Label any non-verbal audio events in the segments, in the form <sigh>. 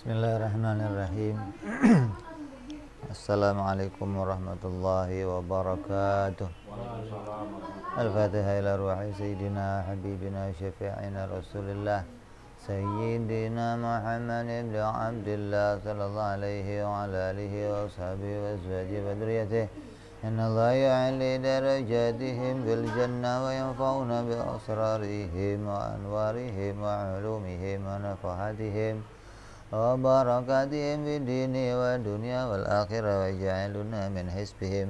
بسم الله الرحمن الرحيم السلام عليكم ورحمة الله وبركاته الفاتحة إلى روح سيدنا حبيبنا شفيعنا رسول الله سيدنا محمد بن عبد الله صلى الله عليه وعلى آله وأصحابه وأزواجه وذريته إن الله يعلي درجاتهم في الجنة وينفعون بأسرارهم وأنوارهم وعلومهم ونفحاتهم وبركاتهم في الدين والدنيا والآخرة واجعلنا من حسبهم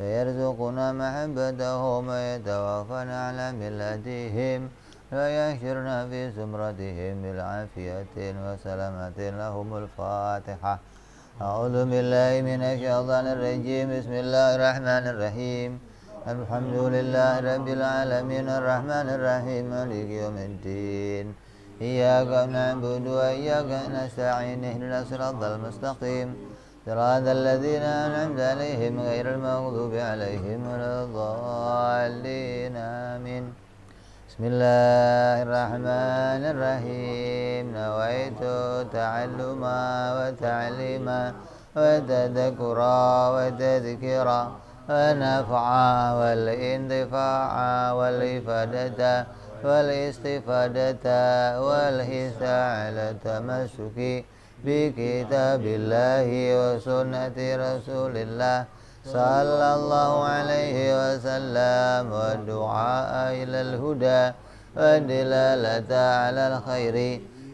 ويرزقنا محبتهم ويتوفنا على ملتهم ويحشرنا في زمرتهم بالعافية وسلامة لهم الفاتحة أعوذ بالله من الشيطان الرجيم بسم الله الرحمن الرحيم الحمد لله رب العالمين الرحمن الرحيم مالك يوم الدين إياك نعبد وإياك نستعين اهدنا الصراط المستقيم صراط الذين أنعمت عليهم غير المغضوب عليهم ولا الضالين آمين بسم الله الرحمن الرحيم نويت تعلما وتعليما وتذكرا وتذكرا ونفعا والانتفاع والإفادة والاستفادة على تمسك بكتاب الله وسنة رسول الله صلى الله عليه وسلم والدعاء إلى الهدى والدلالة على الخير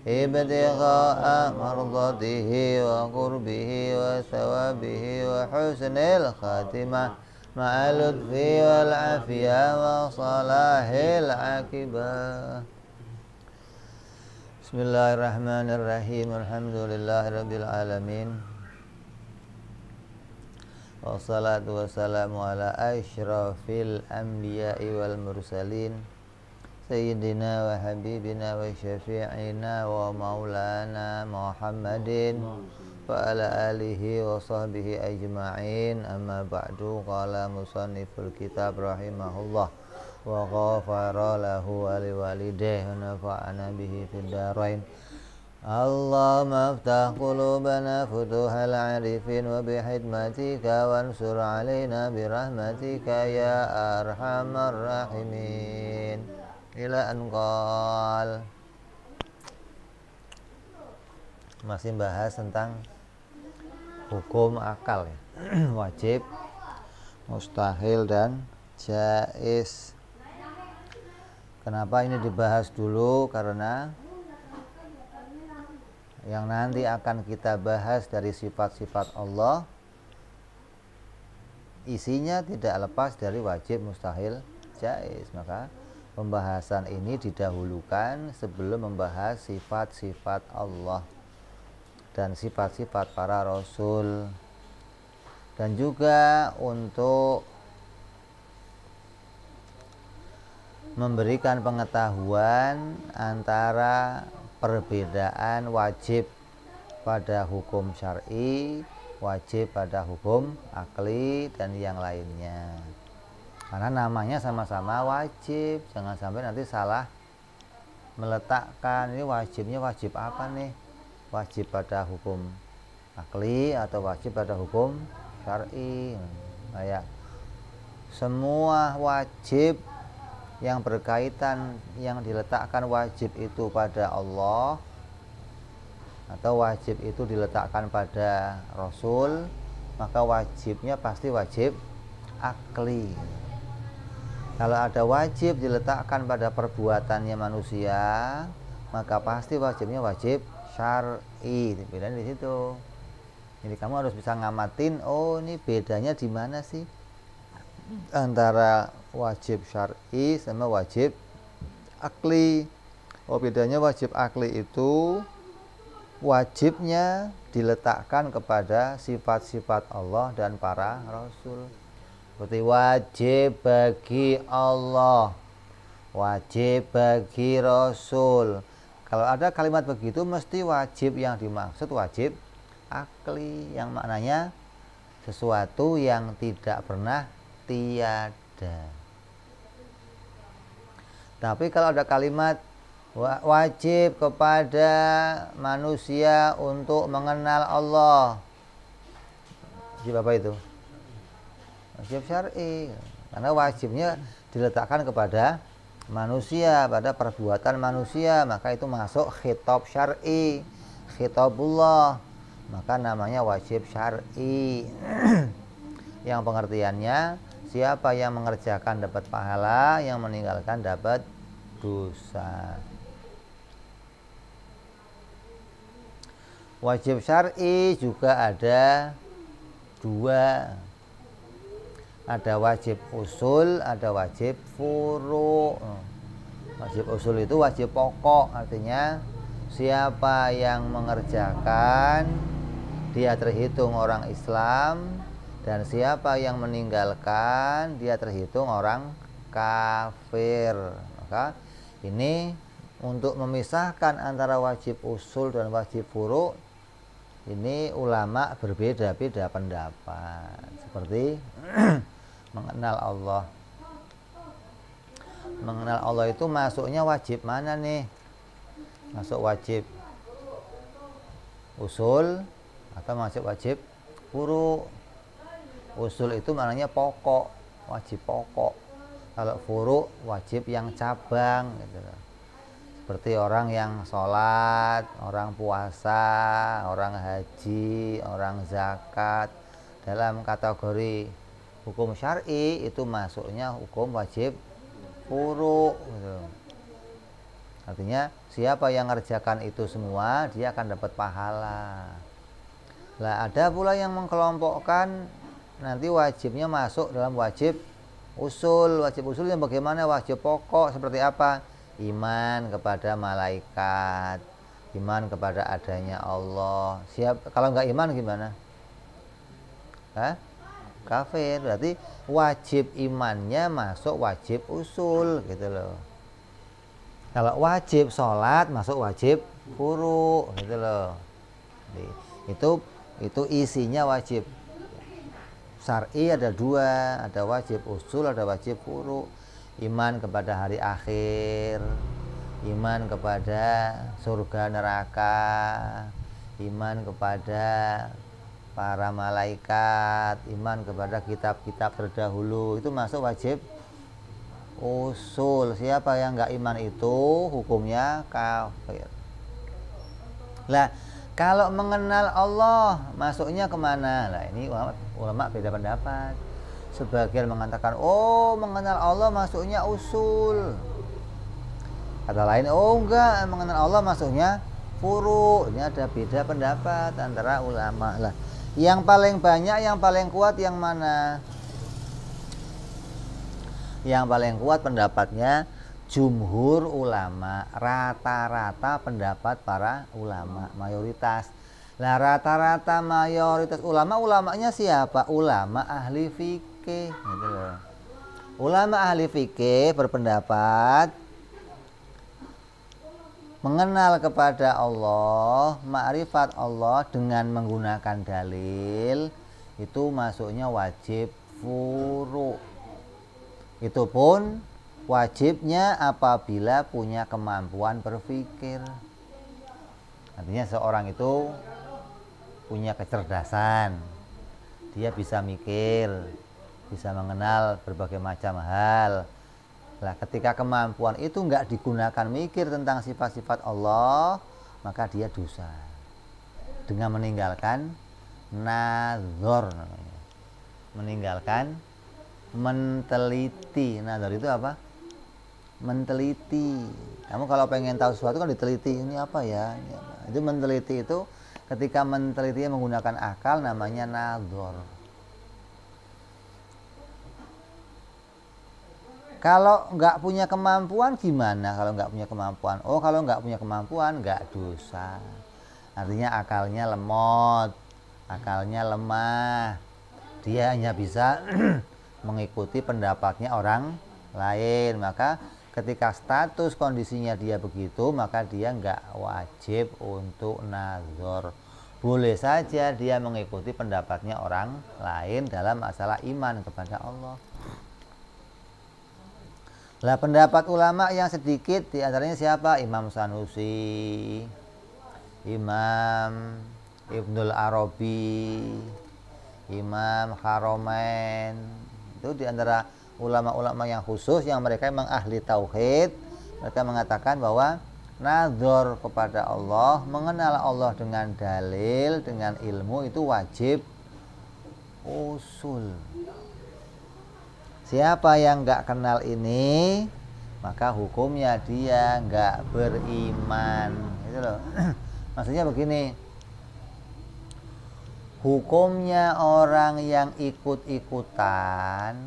ابتغاء مرضته وقربه وثوابه وحسن الخاتمة مع اللطف والعافية وصلاح العاقبة بسم الله الرحمن الرحيم الحمد لله رب العالمين والصلاة والسلام على أشرف الأنبياء والمرسلين سيدنا وحبيبنا وشفيعنا ومولانا محمد وعلى آله وصحبه أجمعين أما بعد قال مصنف الكتاب رحمه الله وغفر له ولوالديه ونفعنا به في الدارين اللهم افتح قلوبنا فتوح العارفين وبحكمتك وانصر علينا برحمتك يا أرحم الراحمين إلى أن قال masih bahas tentang hukum akal ya. <clears throat> wajib mustahil dan jais kenapa ini dibahas dulu karena yang nanti akan kita bahas dari sifat-sifat Allah isinya tidak lepas dari wajib mustahil jais maka pembahasan ini didahulukan sebelum membahas sifat-sifat Allah dan sifat-sifat para rasul dan juga untuk memberikan pengetahuan antara perbedaan wajib pada hukum syar'i, wajib pada hukum akli dan yang lainnya. Karena namanya sama-sama wajib, jangan sampai nanti salah meletakkan ini wajibnya wajib apa nih? wajib pada hukum akli atau wajib pada hukum syari ya semua wajib yang berkaitan yang diletakkan wajib itu pada Allah atau wajib itu diletakkan pada Rasul maka wajibnya pasti wajib akli kalau ada wajib diletakkan pada perbuatannya manusia maka pasti wajibnya wajib syar'i bedanya di situ jadi kamu harus bisa ngamatin oh ini bedanya di mana sih antara wajib syar'i sama wajib akli oh bedanya wajib akli itu wajibnya diletakkan kepada sifat-sifat Allah dan para rasul seperti wajib bagi Allah wajib bagi rasul kalau ada kalimat begitu mesti wajib yang dimaksud wajib akli yang maknanya sesuatu yang tidak pernah tiada. Tapi kalau ada kalimat wajib kepada manusia untuk mengenal Allah. Wajib apa itu? Wajib syar'i. Karena wajibnya diletakkan kepada manusia pada perbuatan manusia maka itu masuk khitab syar'i khitabullah maka namanya wajib syar'i <clears throat> yang pengertiannya siapa yang mengerjakan dapat pahala yang meninggalkan dapat dosa wajib syar'i juga ada dua ada wajib usul, ada wajib furu. Hmm. Wajib usul itu wajib pokok, artinya siapa yang mengerjakan dia terhitung orang Islam dan siapa yang meninggalkan dia terhitung orang kafir. Maka ini untuk memisahkan antara wajib usul dan wajib furu ini ulama berbeda-beda pendapat. Seperti <clears throat> mengenal Allah mengenal Allah itu masuknya wajib mana nih masuk wajib usul atau masuk wajib furu usul itu maknanya pokok wajib pokok kalau furu wajib yang cabang gitu seperti orang yang sholat, orang puasa, orang haji, orang zakat dalam kategori hukum syari itu masuknya hukum wajib furu gitu. artinya siapa yang ngerjakan itu semua dia akan dapat pahala lah ada pula yang mengkelompokkan nanti wajibnya masuk dalam wajib usul wajib usul yang bagaimana wajib pokok seperti apa iman kepada malaikat iman kepada adanya Allah siap kalau nggak iman gimana Hah? kafir berarti wajib imannya masuk wajib usul gitu loh kalau wajib sholat masuk wajib furu gitu loh itu itu isinya wajib syari ada dua ada wajib usul ada wajib furu iman kepada hari akhir iman kepada surga neraka iman kepada para malaikat, iman kepada kitab-kitab terdahulu itu masuk wajib usul. Siapa yang nggak iman itu hukumnya kafir. Lah, kalau mengenal Allah masuknya kemana? lah ini ulama, ulama beda pendapat. Sebagian mengatakan, oh mengenal Allah masuknya usul. Kata lain, oh enggak mengenal Allah masuknya furu. Ini ada beda pendapat antara ulama lah. Yang paling banyak, yang paling kuat yang mana? Yang paling kuat pendapatnya jumhur ulama, rata-rata pendapat para ulama, mayoritas. Lah rata-rata mayoritas ulama ulamanya siapa? Ulama ahli fikih gitu Ulama ahli fikih berpendapat mengenal kepada Allah, makrifat Allah dengan menggunakan dalil itu masuknya wajib furu. Itu pun wajibnya apabila punya kemampuan berpikir. Artinya seorang itu punya kecerdasan. Dia bisa mikir, bisa mengenal berbagai macam hal, Nah, ketika kemampuan itu nggak digunakan mikir tentang sifat-sifat Allah, maka dia dosa. Dengan meninggalkan nazar Meninggalkan menteliti. Nazar itu apa? Menteliti. Kamu kalau pengen tahu sesuatu kan diteliti, ini apa ya? Ini Itu meneliti itu ketika meneliti menggunakan akal namanya nazar. Kalau nggak punya kemampuan gimana? Kalau nggak punya kemampuan, oh kalau nggak punya kemampuan nggak dosa. Artinya akalnya lemot, akalnya lemah. Dia hanya bisa <clears throat> mengikuti pendapatnya orang lain. Maka ketika status kondisinya dia begitu, maka dia nggak wajib untuk nazar. Boleh saja dia mengikuti pendapatnya orang lain dalam masalah iman kepada Allah. Lah pendapat ulama yang sedikit di antaranya siapa? Imam Sanusi, Imam Ibnul Arabi, Imam Haromen. Itu di antara ulama-ulama yang khusus yang mereka memang ahli tauhid. Mereka mengatakan bahwa nazar kepada Allah, mengenal Allah dengan dalil, dengan ilmu itu wajib usul Siapa yang nggak kenal ini, maka hukumnya dia nggak beriman. Itu loh. <clears throat> Maksudnya begini, hukumnya orang yang ikut-ikutan,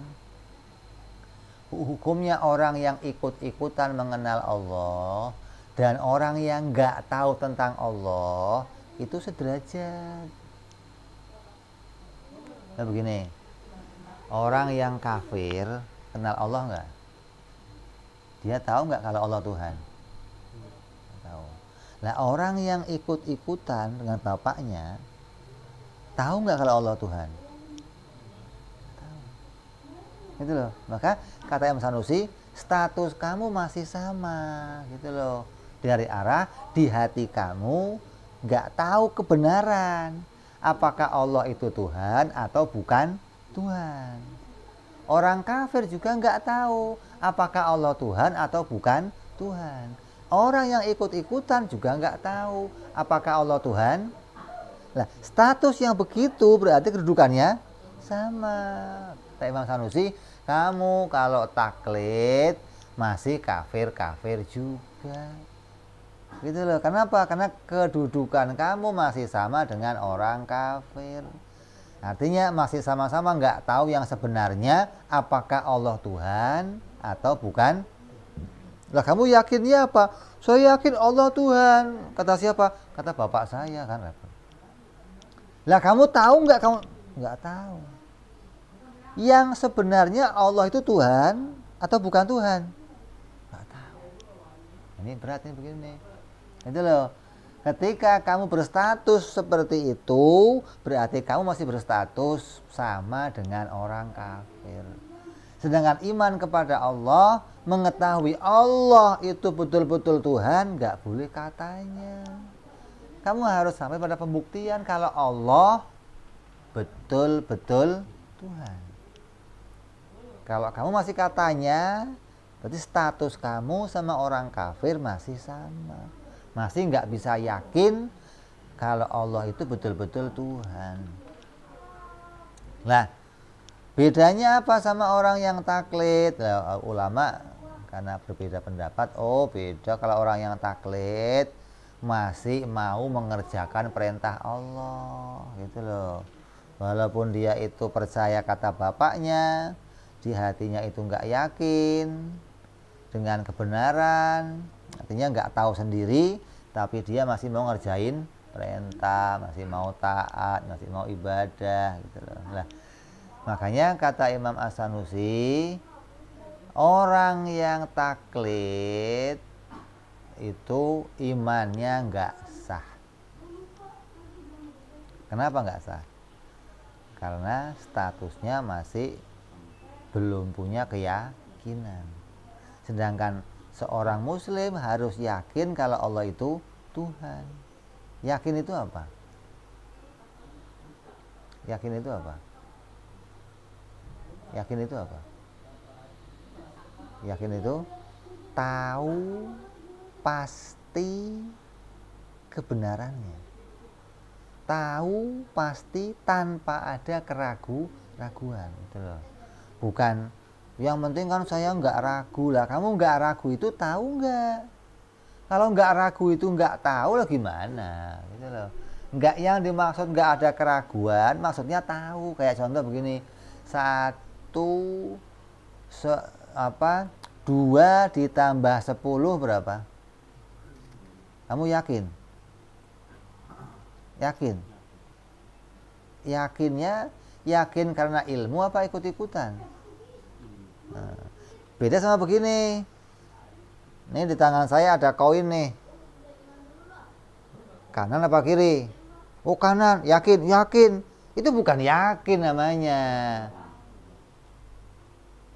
hukumnya orang yang ikut-ikutan mengenal Allah dan orang yang nggak tahu tentang Allah itu sederajat. Nah, begini, Orang yang kafir kenal Allah nggak? Dia tahu nggak kalau Allah Tuhan? tahu. Nah orang yang ikut-ikutan dengan bapaknya tahu nggak kalau Allah Tuhan? Tahu. Gitu loh. Maka kata Imam Sanusi, status kamu masih sama, gitu loh. Dari arah di hati kamu nggak tahu kebenaran apakah Allah itu Tuhan atau bukan Tuhan. Orang kafir juga nggak tahu apakah Allah Tuhan atau bukan Tuhan. Orang yang ikut-ikutan juga nggak tahu apakah Allah Tuhan. Nah, status yang begitu berarti kedudukannya sama. Kata Imam Sanusi, kamu kalau taklid masih kafir-kafir juga. Gitu loh. Kenapa? Karena kedudukan kamu masih sama dengan orang kafir. Artinya masih sama-sama nggak tahu yang sebenarnya apakah Allah Tuhan atau bukan. Lah kamu yakinnya apa? Saya yakin Allah Tuhan. Kata siapa? Kata bapak saya kan. Lah kamu tahu nggak kamu? Nggak tahu. Yang sebenarnya Allah itu Tuhan atau bukan Tuhan? Nggak tahu. Ini berat nih begini. Itu loh. Ketika kamu berstatus seperti itu, berarti kamu masih berstatus sama dengan orang kafir. Sedangkan iman kepada Allah, mengetahui Allah itu betul-betul Tuhan, nggak boleh katanya. Kamu harus sampai pada pembuktian kalau Allah betul-betul Tuhan. Kalau kamu masih katanya, berarti status kamu sama orang kafir masih sama masih nggak bisa yakin kalau Allah itu betul-betul Tuhan. Nah, bedanya apa sama orang yang taklid? Nah, ulama karena berbeda pendapat, oh beda kalau orang yang taklid masih mau mengerjakan perintah Allah gitu loh. Walaupun dia itu percaya kata bapaknya, di hatinya itu nggak yakin, dengan kebenaran artinya nggak tahu sendiri tapi dia masih mau ngerjain perintah masih mau taat masih mau ibadah gitu loh nah, makanya kata Imam Asanusi orang yang taklid itu imannya nggak sah kenapa nggak sah karena statusnya masih belum punya keyakinan Sedangkan seorang muslim harus yakin kalau Allah itu Tuhan. Yakin itu apa? Yakin itu apa? Yakin itu apa? Yakin itu tahu pasti kebenarannya. Tahu pasti tanpa ada keraguan, raguan gitu loh. Bukan yang penting kan saya nggak ragu lah. Kamu nggak ragu itu tahu nggak? Kalau nggak ragu itu nggak tahu lah gimana? Gitu loh. Nggak yang dimaksud nggak ada keraguan, maksudnya tahu. Kayak contoh begini, satu se, apa dua ditambah sepuluh berapa? Kamu yakin? Yakin? Yakinnya yakin karena ilmu apa ikut-ikutan? Nah, beda sama begini. Ini di tangan saya ada koin nih. Kanan apa kiri? Oh kanan, yakin, yakin. Itu bukan yakin namanya.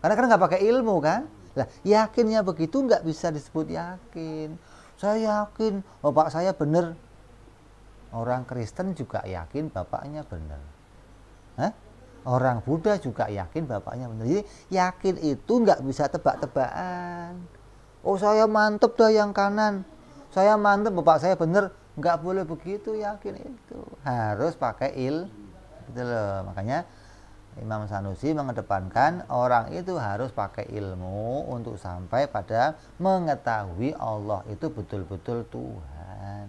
Karena kan nggak pakai ilmu kan? Lah yakinnya begitu nggak bisa disebut yakin. Saya yakin bapak saya benar. Orang Kristen juga yakin bapaknya benar. Orang Buddha juga yakin bapaknya benar. Jadi yakin itu nggak bisa tebak-tebakan. Oh saya mantep dah yang kanan. Saya mantep bapak saya benar. Nggak boleh begitu yakin itu. Harus pakai il. Gitu loh. Makanya Imam Sanusi mengedepankan orang itu harus pakai ilmu untuk sampai pada mengetahui Allah itu betul-betul Tuhan.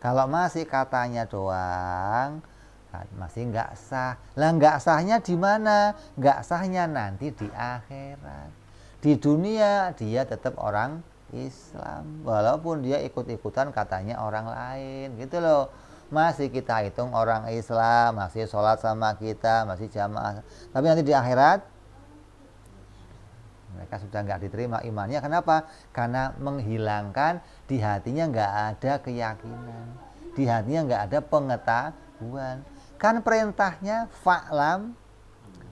Kalau masih katanya doang, kan masih nggak sah lah nggak sahnya di mana nggak sahnya nanti di akhirat di dunia dia tetap orang Islam walaupun dia ikut-ikutan katanya orang lain gitu loh masih kita hitung orang Islam masih sholat sama kita masih jamaah tapi nanti di akhirat mereka sudah nggak diterima imannya kenapa karena menghilangkan di hatinya nggak ada keyakinan di hatinya nggak ada pengetahuan Kan perintahnya fa'lam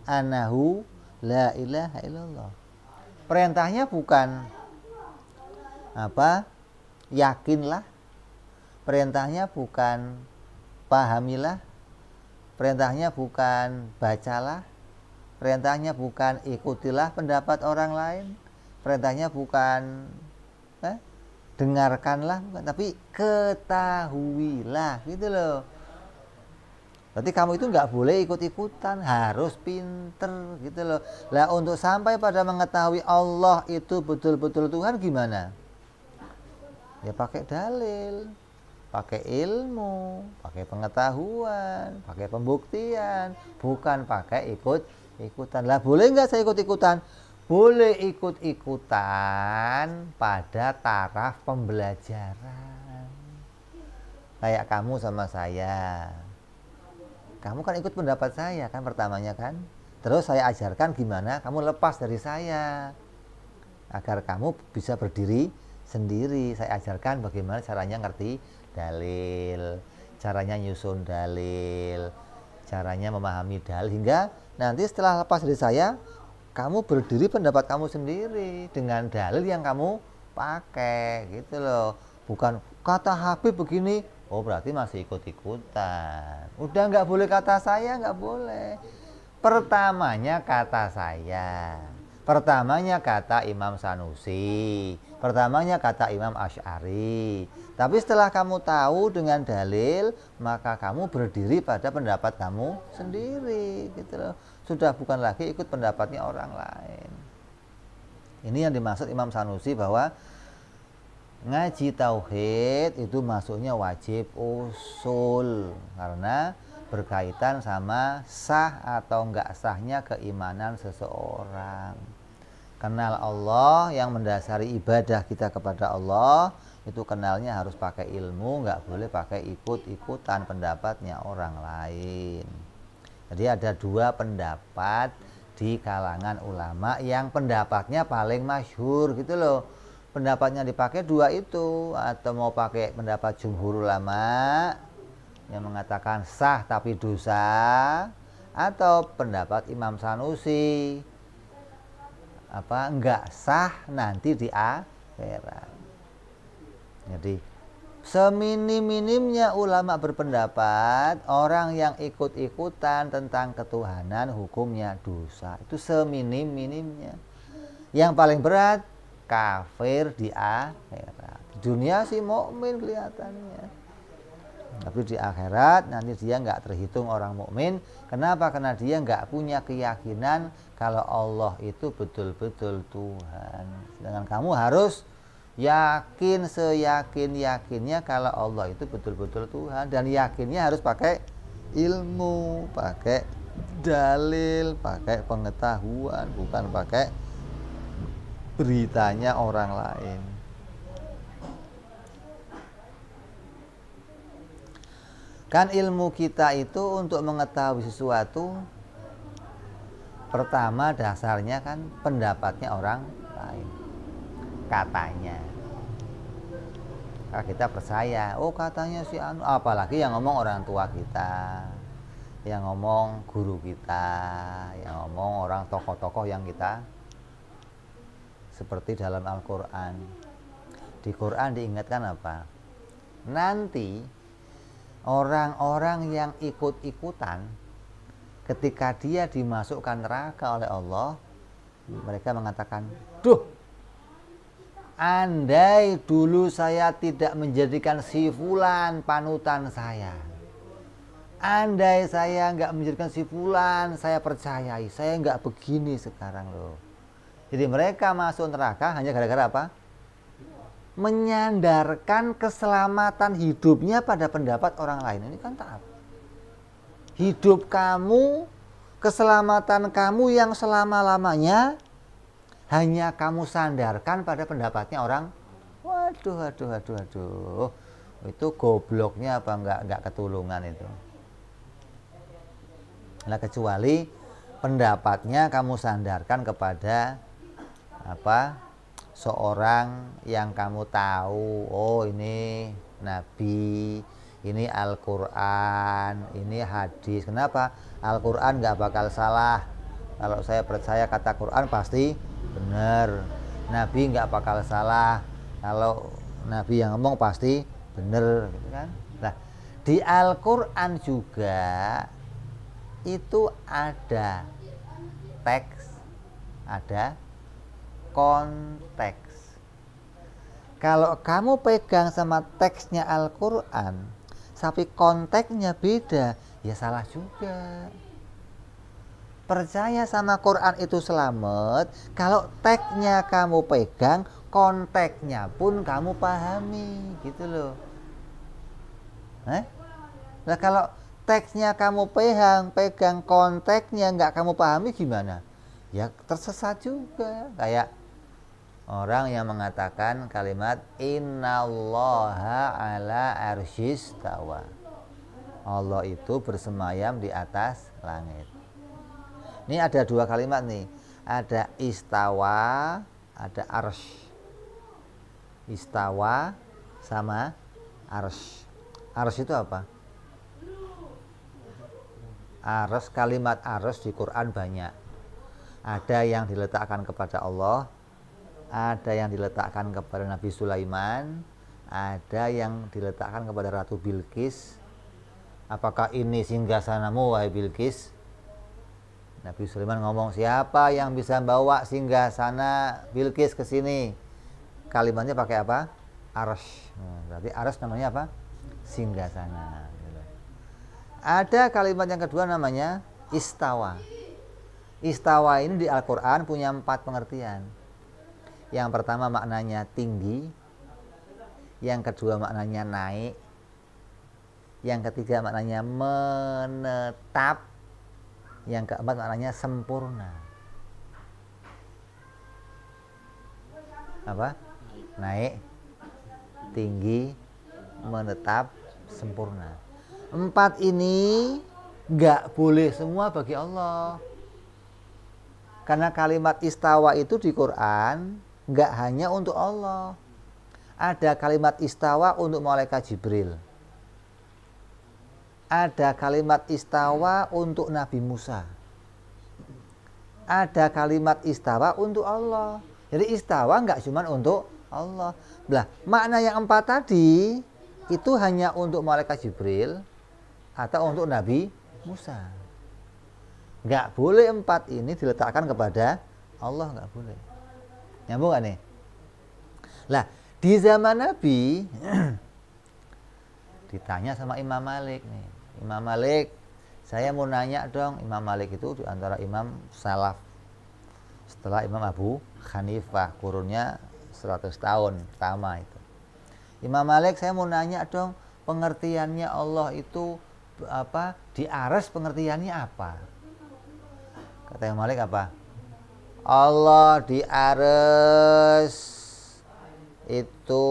anahu la ilaha illallah. Perintahnya bukan apa? Yakinlah. Perintahnya bukan pahamilah. Perintahnya bukan bacalah. Perintahnya bukan ikutilah pendapat orang lain. Perintahnya bukan eh, dengarkanlah, bukan, tapi ketahuilah gitu loh Berarti kamu itu nggak boleh ikut-ikutan, harus pinter gitu loh. Lah untuk sampai pada mengetahui Allah itu betul-betul Tuhan gimana? Ya pakai dalil, pakai ilmu, pakai pengetahuan, pakai pembuktian, bukan pakai ikut-ikutan. Lah boleh nggak saya ikut-ikutan? Boleh ikut-ikutan pada taraf pembelajaran. Kayak kamu sama saya kamu kan ikut pendapat saya kan pertamanya kan terus saya ajarkan gimana kamu lepas dari saya agar kamu bisa berdiri sendiri saya ajarkan bagaimana caranya ngerti dalil caranya nyusun dalil caranya memahami dalil hingga nanti setelah lepas dari saya kamu berdiri pendapat kamu sendiri dengan dalil yang kamu pakai gitu loh bukan kata Habib begini Oh berarti masih ikut-ikutan. Udah nggak boleh kata saya, nggak boleh. Pertamanya kata saya. Pertamanya kata Imam Sanusi, pertamanya kata Imam Ash'ari. Tapi setelah kamu tahu dengan dalil, maka kamu berdiri pada pendapat kamu sendiri. Gitu loh. Sudah bukan lagi ikut pendapatnya orang lain. Ini yang dimaksud Imam Sanusi bahwa ngaji tauhid itu masuknya wajib usul karena berkaitan sama sah atau enggak sahnya keimanan seseorang. Kenal Allah yang mendasari ibadah kita kepada Allah itu kenalnya harus pakai ilmu, enggak boleh pakai ikut-ikutan pendapatnya orang lain. Jadi ada dua pendapat di kalangan ulama yang pendapatnya paling masyhur gitu loh pendapatnya dipakai dua itu atau mau pakai pendapat jumhur ulama yang mengatakan sah tapi dosa atau pendapat Imam Sanusi apa enggak sah nanti di akhirat. Jadi seminim-minimnya ulama berpendapat orang yang ikut-ikutan tentang ketuhanan hukumnya dosa. Itu seminim-minimnya. Yang paling berat kafir di akhirat. Dunia sih mukmin kelihatannya. Tapi di akhirat nanti dia nggak terhitung orang mukmin. Kenapa? Karena dia nggak punya keyakinan kalau Allah itu betul-betul Tuhan. Sedangkan kamu harus yakin seyakin yakinnya kalau Allah itu betul-betul Tuhan dan yakinnya harus pakai ilmu, pakai dalil, pakai pengetahuan, bukan pakai beritanya orang lain. Kan ilmu kita itu untuk mengetahui sesuatu pertama dasarnya kan pendapatnya orang lain. Katanya. kita percaya, oh katanya si anu, apalagi yang ngomong orang tua kita, yang ngomong guru kita, yang ngomong orang tokoh-tokoh yang kita seperti dalam Al-Quran. Di Quran diingatkan apa? Nanti orang-orang yang ikut-ikutan ketika dia dimasukkan neraka oleh Allah, mereka mengatakan, "Duh, andai dulu saya tidak menjadikan si fulan panutan saya." Andai saya nggak menjadikan si Fulan, saya percayai. Saya nggak begini sekarang loh jadi mereka masuk neraka hanya gara-gara apa? Menyandarkan keselamatan hidupnya pada pendapat orang lain. Ini kan taat. Hidup kamu, keselamatan kamu yang selama-lamanya hanya kamu sandarkan pada pendapatnya orang. Waduh, waduh, waduh, waduh. Itu gobloknya apa enggak enggak ketulungan itu. Nah kecuali pendapatnya kamu sandarkan kepada apa seorang yang kamu tahu oh ini nabi ini Al-Quran ini hadis kenapa Al-Quran nggak bakal salah kalau saya percaya kata Quran pasti benar Nabi nggak bakal salah kalau Nabi yang ngomong pasti benar gitu kan nah di Al-Quran juga itu ada teks ada konteks. Kalau kamu pegang sama teksnya Al-Quran, tapi konteksnya beda, ya salah juga. Percaya sama Quran itu selamat, kalau teksnya kamu pegang, konteksnya pun kamu pahami, gitu loh. Eh? Nah kalau teksnya kamu pegang, pegang konteksnya nggak kamu pahami gimana? Ya tersesat juga, kayak orang yang mengatakan kalimat innallaha ala arsyis tawa Allah itu bersemayam di atas langit ini ada dua kalimat nih ada istawa ada arsh istawa sama arsh arsh itu apa arsh kalimat arsh di Quran banyak ada yang diletakkan kepada Allah ada yang diletakkan kepada Nabi Sulaiman, ada yang diletakkan kepada Ratu Bilqis. Apakah ini singgasanamu wahai Bilqis? Nabi Sulaiman ngomong, siapa yang bisa bawa singgasana Bilqis ke sini? Kalimatnya pakai apa? Arsh. Hmm, berarti arsh namanya apa? Singgasana. Gitu. Ada kalimat yang kedua namanya istawa. Istawa ini di Al-Quran punya empat pengertian yang pertama maknanya tinggi, yang kedua maknanya naik, yang ketiga maknanya menetap, yang keempat maknanya sempurna. Apa? Naik, tinggi, menetap, sempurna. Empat ini nggak boleh semua bagi Allah. Karena kalimat istawa itu di Quran nggak hanya untuk Allah. Ada kalimat istawa untuk malaikat Jibril. Ada kalimat istawa untuk Nabi Musa. Ada kalimat istawa untuk Allah. Jadi istawa nggak cuma untuk Allah. Lah, makna yang empat tadi itu hanya untuk malaikat Jibril atau untuk Nabi Musa. Nggak boleh empat ini diletakkan kepada Allah nggak boleh. Nyambung gak nih? Lah, di zaman Nabi <clears throat> ditanya sama Imam Malik nih. Imam Malik, saya mau nanya dong, Imam Malik itu di antara imam salaf. Setelah Imam Abu Hanifah, kurunnya 100 tahun pertama itu. Imam Malik, saya mau nanya dong, pengertiannya Allah itu apa? Di aras pengertiannya apa? Kata Imam Malik apa? Allah di ares itu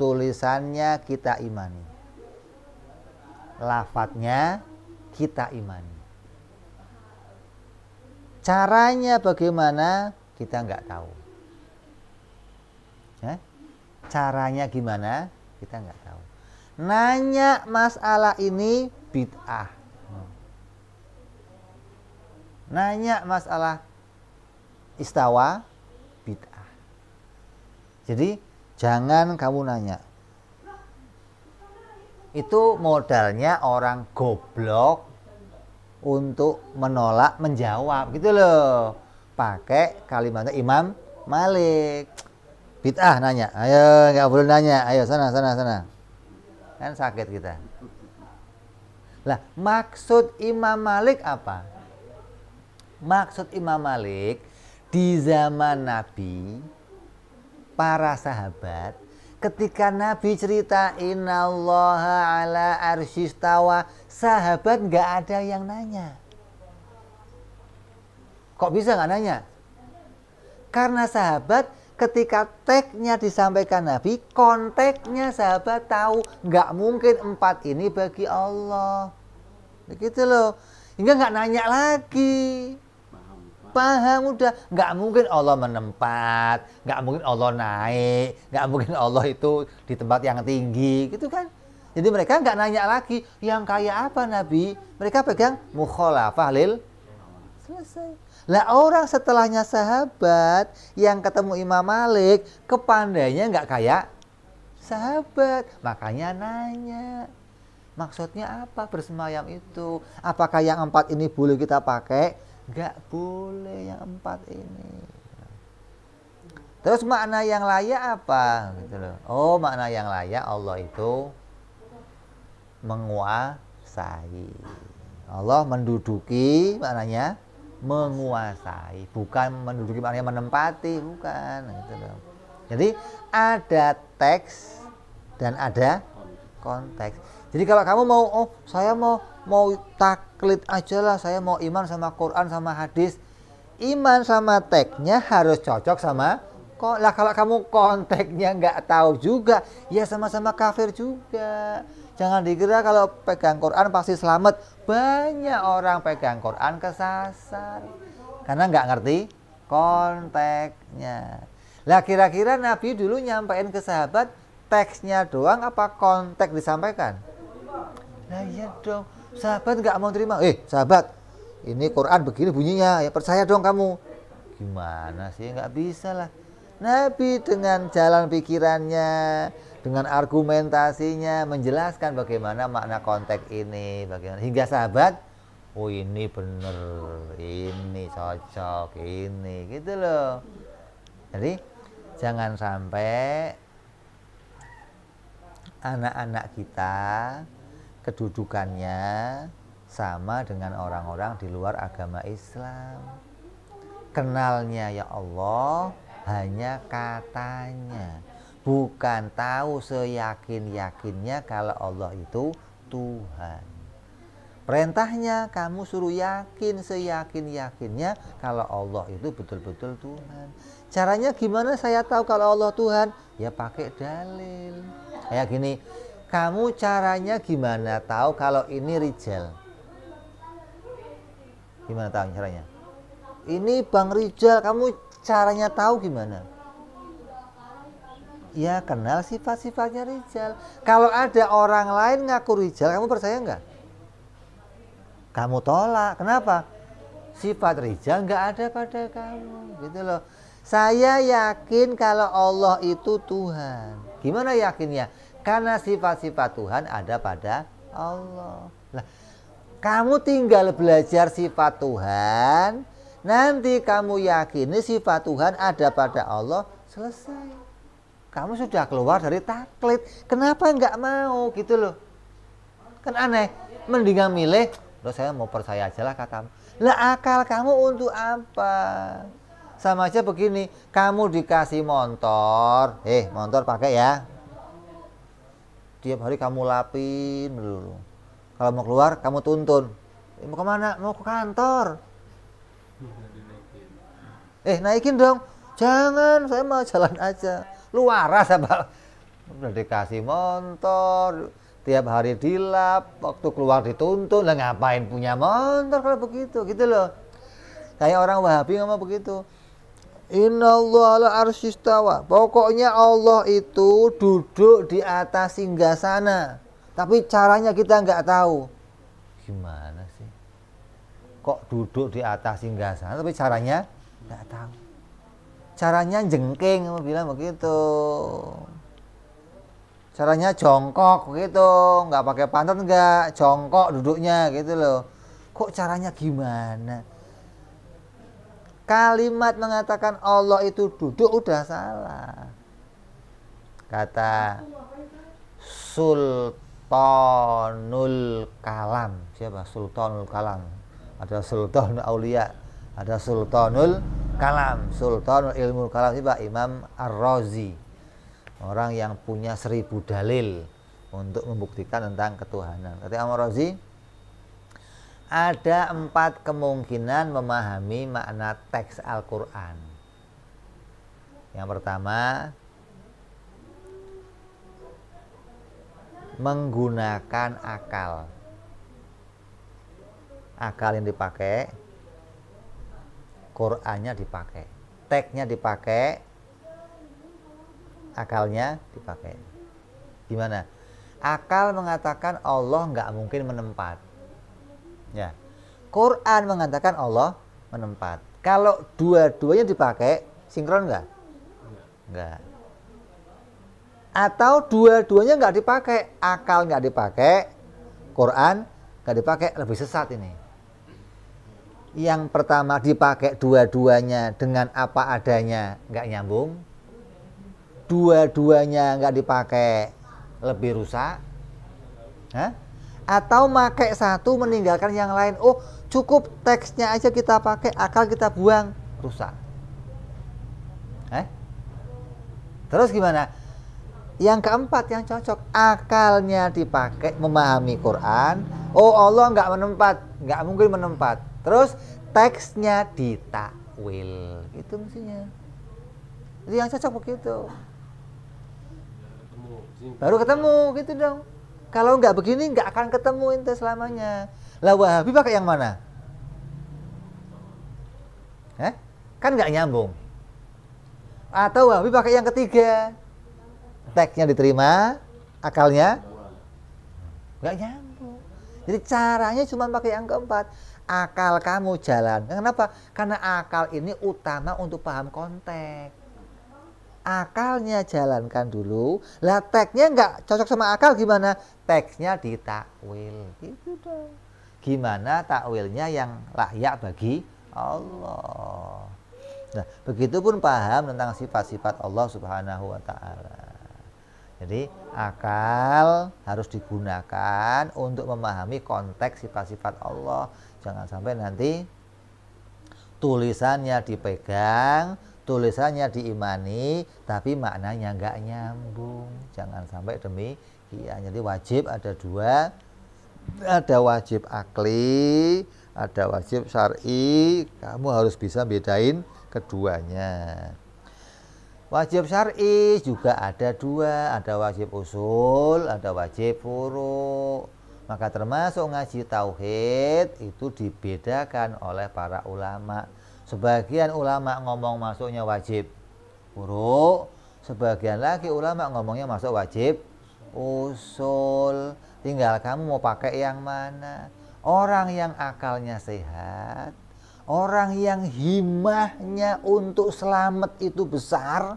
tulisannya kita imani lafadznya kita imani caranya bagaimana kita nggak tahu ya? caranya gimana kita nggak tahu nanya masalah ini bid'ah nanya masalah istawa bid'ah. Jadi jangan kamu nanya. Itu modalnya orang goblok untuk menolak menjawab gitu loh. Pakai kalimatnya Imam Malik. Bid'ah nanya. Ayo nggak boleh nanya. Ayo sana sana sana. Kan sakit kita. Lah, maksud Imam Malik apa? Maksud Imam Malik, di zaman Nabi, para sahabat, ketika Nabi cerita Inna Allah ala arsyistawa, sahabat nggak ada yang nanya. Kok bisa nggak nanya? Karena sahabat ketika teksnya disampaikan Nabi, konteksnya sahabat tahu nggak mungkin empat ini bagi Allah. Begitu loh. Hingga nggak nanya lagi paham udah Nggak mungkin Allah menempat, nggak mungkin Allah naik, nggak mungkin Allah itu di tempat yang tinggi, gitu kan. Jadi mereka nggak nanya lagi, yang kaya apa Nabi? Mereka pegang mukhalafah lil. Selesai. Lah orang setelahnya sahabat yang ketemu Imam Malik, kepandainya nggak kayak sahabat. Makanya nanya. Maksudnya apa bersemayam itu? Apakah yang empat ini boleh kita pakai? Gak boleh yang empat ini. Terus makna yang layak apa? Gitu loh. Oh, makna yang layak Allah itu menguasai. Allah menduduki maknanya menguasai, bukan menduduki maknanya menempati, bukan gitu loh. Jadi ada teks dan ada konteks. Jadi kalau kamu mau oh saya mau mau taklid aja lah, saya mau iman sama Quran sama hadis. Iman sama teksnya harus cocok sama kok lah kalau kamu konteksnya nggak tahu juga ya sama-sama kafir juga. Jangan dikira kalau pegang Quran pasti selamat. Banyak orang pegang Quran kesasar karena nggak ngerti konteksnya. Lah kira-kira Nabi dulu nyampein ke sahabat teksnya doang apa konteks disampaikan? Nah iya dong, sahabat nggak mau terima. Eh sahabat, ini Quran begini bunyinya, ya percaya dong kamu. Gimana sih, nggak bisa lah. Nabi dengan jalan pikirannya, dengan argumentasinya menjelaskan bagaimana makna konteks ini, bagaimana hingga sahabat, oh ini bener, ini cocok, ini gitu loh. Jadi jangan sampai anak-anak kita kedudukannya sama dengan orang-orang di luar agama Islam. Kenalnya ya Allah hanya katanya, bukan tahu seyakin-yakinnya kalau Allah itu Tuhan. Perintahnya kamu suruh yakin seyakin-yakinnya kalau Allah itu betul-betul Tuhan. Caranya gimana saya tahu kalau Allah Tuhan? Ya pakai dalil kayak gini kamu caranya gimana tahu kalau ini Rijal gimana tahu caranya ini Bang Rijal kamu caranya tahu gimana ya kenal sifat-sifatnya Rijal kalau ada orang lain ngaku Rijal kamu percaya nggak kamu tolak kenapa sifat Rijal nggak ada pada kamu gitu loh saya yakin kalau Allah itu Tuhan. Gimana yakinnya? Karena sifat-sifat Tuhan ada pada Allah. Nah, kamu tinggal belajar sifat Tuhan, nanti kamu yakini sifat Tuhan ada pada Allah, selesai. Kamu sudah keluar dari taklid. Kenapa nggak mau gitu loh? Kan aneh. Mendingan milih, loh saya mau percaya aja lah katamu. Lah akal kamu untuk apa? Sama aja begini, kamu dikasih motor, eh motor pakai ya, tiap hari kamu lapin dulu kalau mau keluar kamu tuntun eh, mau kemana mau ke kantor eh naikin dong jangan saya mau jalan aja lu waras apa udah dikasih motor tiap hari dilap waktu keluar dituntun lah ngapain punya motor kalau begitu gitu loh kayak orang wahabi ngomong begitu Inna Allah ala arsistawa. Pokoknya Allah itu duduk di atas singgah sana. Tapi caranya kita nggak tahu. Gimana sih? Kok duduk di atas singgah sana tapi caranya nggak tahu. Caranya jengking, mau bilang begitu. Caranya jongkok gitu, nggak pakai pantat nggak, jongkok duduknya gitu loh. Kok caranya gimana? Kalimat mengatakan Allah itu duduk udah salah. Kata Sultanul Kalam. Siapa? Sultanul Kalam. Ada Sultan Aulia, ada Sultanul Kalam, Sultanul Ilmu Kalam siapa? Imam Ar-Razi. Orang yang punya seribu dalil untuk membuktikan tentang ketuhanan. Kata Imam Ar-Razi, ada empat kemungkinan memahami makna teks Al-Quran. Yang pertama, menggunakan akal. Akal yang dipakai, Qurannya dipakai, teksnya dipakai, akalnya dipakai. Gimana? Akal mengatakan Allah nggak mungkin menempat Ya. Quran mengatakan Allah menempat. Kalau dua-duanya dipakai, sinkron enggak? Enggak. Atau dua-duanya enggak dipakai, akal enggak dipakai, Quran enggak dipakai, lebih sesat ini. Yang pertama dipakai dua-duanya dengan apa adanya enggak nyambung. Dua-duanya enggak dipakai, lebih rusak. Hah? atau pakai satu meninggalkan yang lain oh cukup teksnya aja kita pakai akal kita buang rusak eh terus gimana yang keempat yang cocok akalnya dipakai memahami Quran oh Allah nggak menempat nggak mungkin menempat terus teksnya ditakwil itu mestinya jadi yang cocok begitu baru ketemu gitu dong kalau nggak begini nggak akan ketemu ente selamanya. Lah Wahabi pakai yang mana? Eh? Kan nggak nyambung. Atau Wahabi pakai yang ketiga. Teksnya diterima, akalnya nggak nyambung. Jadi caranya cuma pakai yang keempat. Akal kamu jalan. Kenapa? Karena akal ini utama untuk paham konteks akalnya jalankan dulu lah teksnya nggak cocok sama akal gimana teksnya ditakwil gitu dong gimana takwilnya yang layak bagi Allah nah begitupun paham tentang sifat-sifat Allah Subhanahu wa taala jadi akal harus digunakan untuk memahami konteks sifat-sifat Allah jangan sampai nanti tulisannya dipegang tulisannya diimani tapi maknanya nggak nyambung jangan sampai demi iya jadi wajib ada dua ada wajib akli ada wajib syari kamu harus bisa bedain keduanya Wajib syari juga ada dua, ada wajib usul, ada wajib furu. Maka termasuk ngaji tauhid itu dibedakan oleh para ulama Sebagian ulama ngomong masuknya wajib buruk, sebagian lagi ulama ngomongnya masuk wajib usul. Tinggal kamu mau pakai yang mana? Orang yang akalnya sehat, orang yang himahnya untuk selamat itu besar,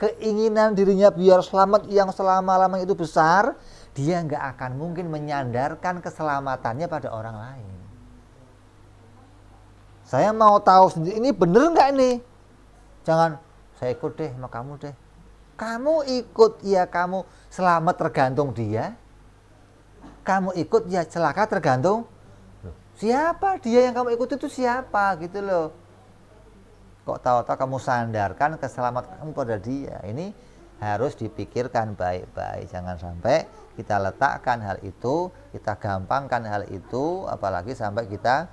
keinginan dirinya biar selamat yang selama-lamanya itu besar, dia nggak akan mungkin menyandarkan keselamatannya pada orang lain. Saya mau tahu sendiri ini bener nggak ini, Jangan saya ikut deh sama kamu deh. Kamu ikut ya kamu selamat tergantung dia. Kamu ikut ya celaka tergantung siapa dia yang kamu ikut itu siapa gitu loh. Kok tahu-tahu kamu sandarkan keselamatan kamu pada dia. Ini harus dipikirkan baik-baik. Jangan sampai kita letakkan hal itu, kita gampangkan hal itu, apalagi sampai kita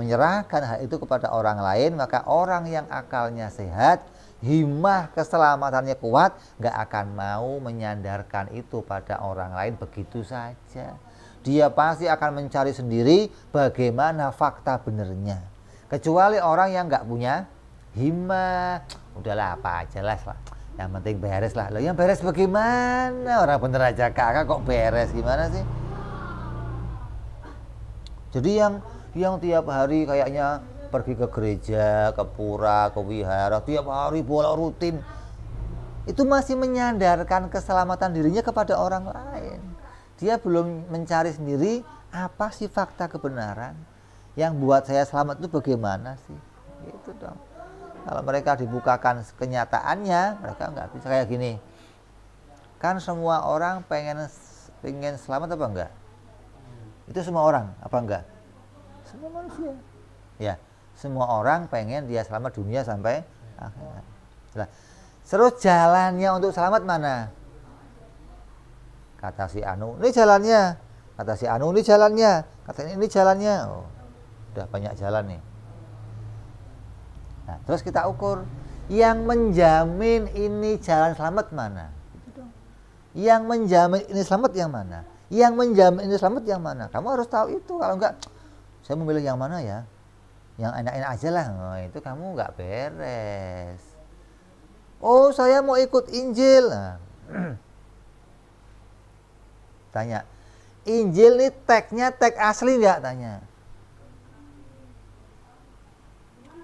menyerahkan hal itu kepada orang lain, maka orang yang akalnya sehat, himah keselamatannya kuat, nggak akan mau menyandarkan itu pada orang lain begitu saja. Dia pasti akan mencari sendiri bagaimana fakta benernya. Kecuali orang yang nggak punya himah, udahlah apa aja lah. Yang penting beres lah. Loh yang beres bagaimana? Orang bener aja kakak kok beres gimana sih? Jadi yang yang tiap hari kayaknya pergi ke gereja, ke pura, ke wihara, tiap hari bola rutin. Itu masih menyandarkan keselamatan dirinya kepada orang lain. Dia belum mencari sendiri apa sih fakta kebenaran yang buat saya selamat itu bagaimana sih? Gitu dong. Kalau mereka dibukakan kenyataannya, mereka nggak bisa kayak gini. Kan semua orang pengen pengen selamat apa enggak? Itu semua orang apa enggak? Semua manusia. Ya, semua orang pengen dia selamat dunia sampai akhirat. terus jalannya untuk selamat mana? Kata si Anu, ini jalannya. Kata si Anu, ini jalannya. Kata ini, ini jalannya. Oh, udah banyak jalan nih. Nah, terus kita ukur yang menjamin ini jalan selamat mana? Yang menjamin ini selamat yang mana? Yang menjamin ini selamat yang mana? Kamu harus tahu itu. Kalau enggak, saya memilih yang mana ya yang enak-enak aja lah oh, itu kamu nggak beres oh saya mau ikut Injil nah. <clears throat> tanya Injil ini tagnya tag asli nggak tanya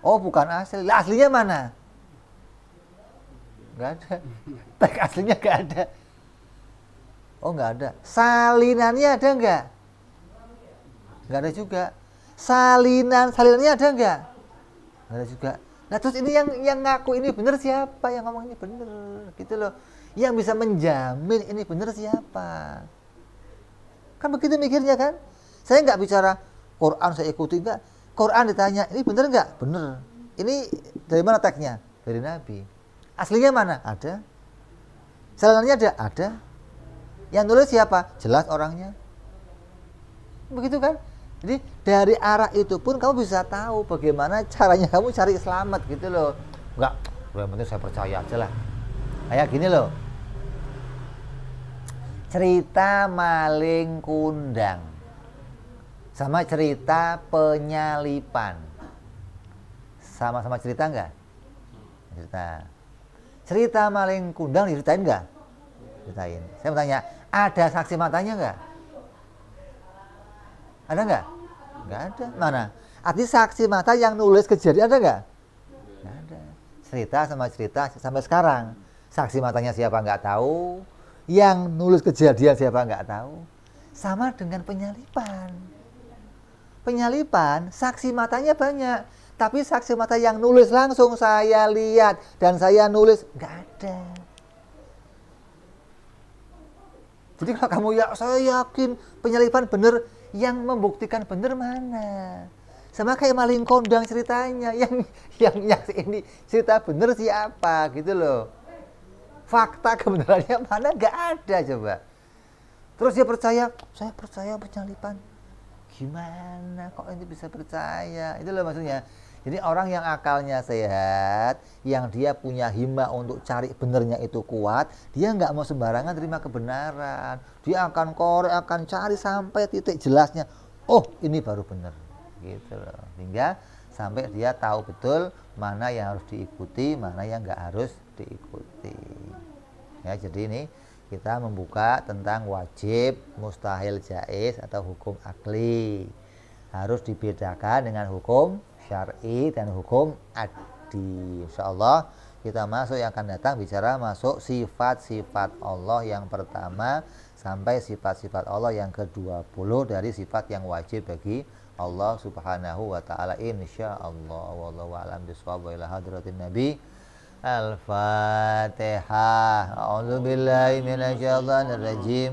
oh bukan asli aslinya mana nggak ada <laughs> tag aslinya nggak ada oh nggak ada salinannya ada nggak nggak ada juga salinan salinannya ada nggak ada juga nah terus ini yang yang ngaku ini bener siapa yang ngomong ini bener gitu loh yang bisa menjamin ini bener siapa kan begitu mikirnya kan saya nggak bicara Quran saya ikuti enggak Quran ditanya ini bener nggak bener ini dari mana teksnya dari Nabi aslinya mana ada salinannya ada ada yang nulis siapa jelas orangnya begitu kan jadi dari arah itu pun kamu bisa tahu bagaimana caranya kamu cari selamat gitu loh. Enggak, yang penting saya percaya aja lah. Kayak gini loh. Cerita maling kundang sama cerita penyalipan. Sama-sama cerita enggak? Cerita. Cerita maling kundang diceritain enggak? Ceritain. Saya tanya ada saksi matanya enggak? Ada enggak? Nggak ada. Mana? Artinya saksi mata yang nulis kejadian ada nggak? Nggak ada. Cerita sama cerita sampai sekarang. Saksi matanya siapa enggak tahu. Yang nulis kejadian siapa enggak tahu. Sama dengan penyalipan. Penyalipan, saksi matanya banyak. Tapi saksi mata yang nulis langsung saya lihat dan saya nulis nggak ada. Jadi kalau kamu ya saya yakin penyalipan benar, yang membuktikan benar mana sama kayak maling kondang ceritanya <laughs> yang yang nyaksi ini cerita benar siapa gitu loh fakta kebenarannya <laughs> mana nggak ada coba terus dia percaya saya percaya penyalipan gimana kok ini bisa percaya itu loh maksudnya jadi orang yang akalnya sehat, yang dia punya hima untuk cari benernya itu kuat, dia nggak mau sembarangan terima kebenaran. Dia akan korek, akan cari sampai titik jelasnya. Oh, ini baru benar. Gitu loh. Sehingga sampai dia tahu betul mana yang harus diikuti, mana yang nggak harus diikuti. Ya, jadi ini kita membuka tentang wajib, mustahil, jais atau hukum akli. Harus dibedakan dengan hukum syar'i dan hukum adi. Insya Allah kita masuk yang akan datang bicara masuk sifat-sifat Allah yang pertama sampai sifat-sifat Allah yang ke-20 dari sifat yang wajib bagi Allah Subhanahu wa taala insyaallah wallahu alam bisawab wa ila hadratin nabi al-fatihah a'udzu minasyaitonir rajim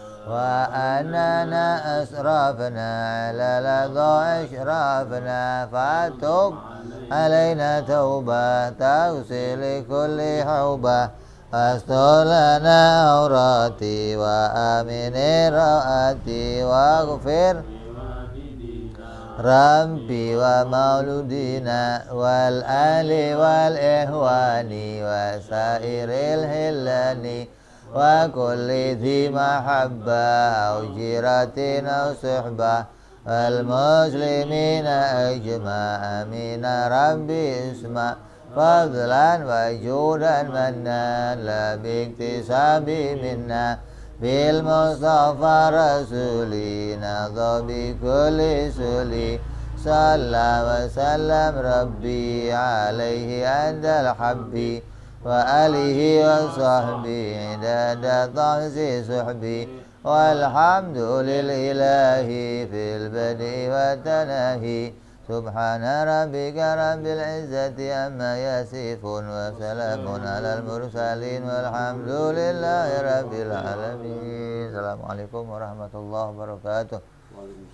وأننا أسرفنا على لظى إشرافنا فتوب علينا توبة تغسل كل حوبة واستر لنا عوراتي وآمن رأتي واغفر ربي ومولودينا والأهل والإخوان وسائر الهلاني وكل ذي محبة أو جيرة أو صحبة والمسلمين أجمع أمين ربي اسمع فضلا وجودا منا لا باكتساب منا بالمصطفى رسولي نضى بكل سلي صلى وسلم ربي عليه عند الحبي وآله وصحبه عدد طقس صحبي والحمد للإله في البدء والتناهي سبحان ربك رب العزة أما يصفون وسلام على المرسلين والحمد لله رب العالمين السلام عليكم ورحمة الله وبركاته